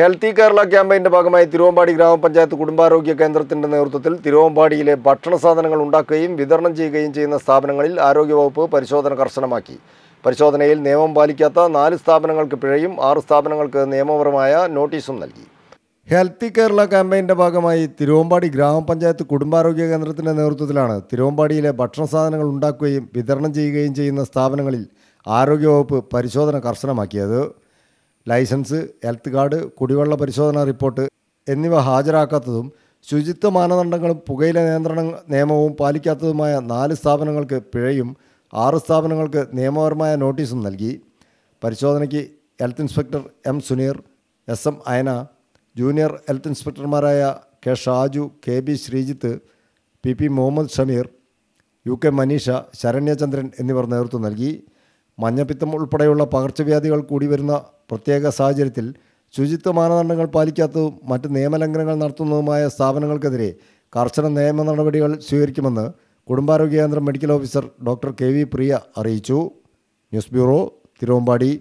healthy Kerala ക്യാമ്പയിൻ്റെ ഭാഗമായി തിരുവമ്പാടി ഗ്രാമപഞ്ചായത്ത് കുടുംബാരോഗ്യ കേന്ദ്രത്തിൻ്റെ നേതൃത്വത്തിൽ തിരുവമ്പാടിയിലെ ഭക്ഷണ സാധനങ്ങൾ ഉണ്ടാക്കുകയും വിതരണം ചെയ്യുകയും ചെയ്യുന്ന സ്ഥാപനങ്ങളിൽ ആരോഗ്യവകുപ്പ് പരിശോധന കർശനമാക്കി പരിശോധനയിൽ നിയമം പാലിക്കാത്ത നാല് സ്ഥാപനങ്ങൾക്ക് പിഴയും ആറ് സ്ഥാപനങ്ങൾക്ക് നിയമപരമായ നോട്ടീസും നൽകി ഹെൽത്തി കേരള ക്യാമ്പയിൻ്റെ ഭാഗമായി തിരുവമ്പാടി ഗ്രാമപഞ്ചായത്ത് കുടുംബാരോഗ്യ കേന്ദ്രത്തിൻ്റെ നേതൃത്വത്തിലാണ് തിരുവമ്പാടിയിലെ ഭക്ഷണ സാധനങ്ങൾ ഉണ്ടാക്കുകയും വിതരണം ചെയ്യുകയും ചെയ്യുന്ന സ്ഥാപനങ്ങളിൽ ആരോഗ്യവകുപ്പ് പരിശോധന കർശനമാക്കിയത് ലൈസൻസ് ഹെൽത്ത് കാർഡ് കുടിവെള്ള പരിശോധനാ റിപ്പോർട്ട് എന്നിവ ഹാജരാക്കാത്തതും ശുചിത്വ മാനദണ്ഡങ്ങളും പുകയില നിയന്ത്രണ നിയമവും പാലിക്കാത്തതുമായ നാല് സ്ഥാപനങ്ങൾക്ക് പിഴയും ആറ് സ്ഥാപനങ്ങൾക്ക് നിയമപരമായ നോട്ടീസും നൽകി പരിശോധനയ്ക്ക് health inspector M Suneer S M Ayana junior health ഇൻസ്പെക്ടർമാരായ K Shaju K B Sreejith P P Muhammad Shameer U K Maneesha Saranyachandran എന്നിവർ നേതൃത്വം നൽകി മഞ്ഞപ്പിത്തം ഉൾപ്പെടെയുള്ള പകർച്ചവ്യാധികൾ കൂടി വരുന്ന പ്രത്യേക സാഹചര്യത്തിൽ ശുചിത്വ മാനദണ്ഡങ്ങൾ പാലിക്കാത്തതും മറ്റ് നിയമലംഘനങ്ങൾ നടത്തുന്നതുമായ സ്ഥാപനങ്ങൾക്കെതിരെ കർശന നിയമ നടപടികൾ സ്വീകരിക്കുമെന്ന് കുടുംബാരോഗ്യ കേന്ദ്രം medical officer doctor K V Priya അറിയിച്ചു ന്യൂസ് ബ്യൂറോ തിരുവമ്പാടി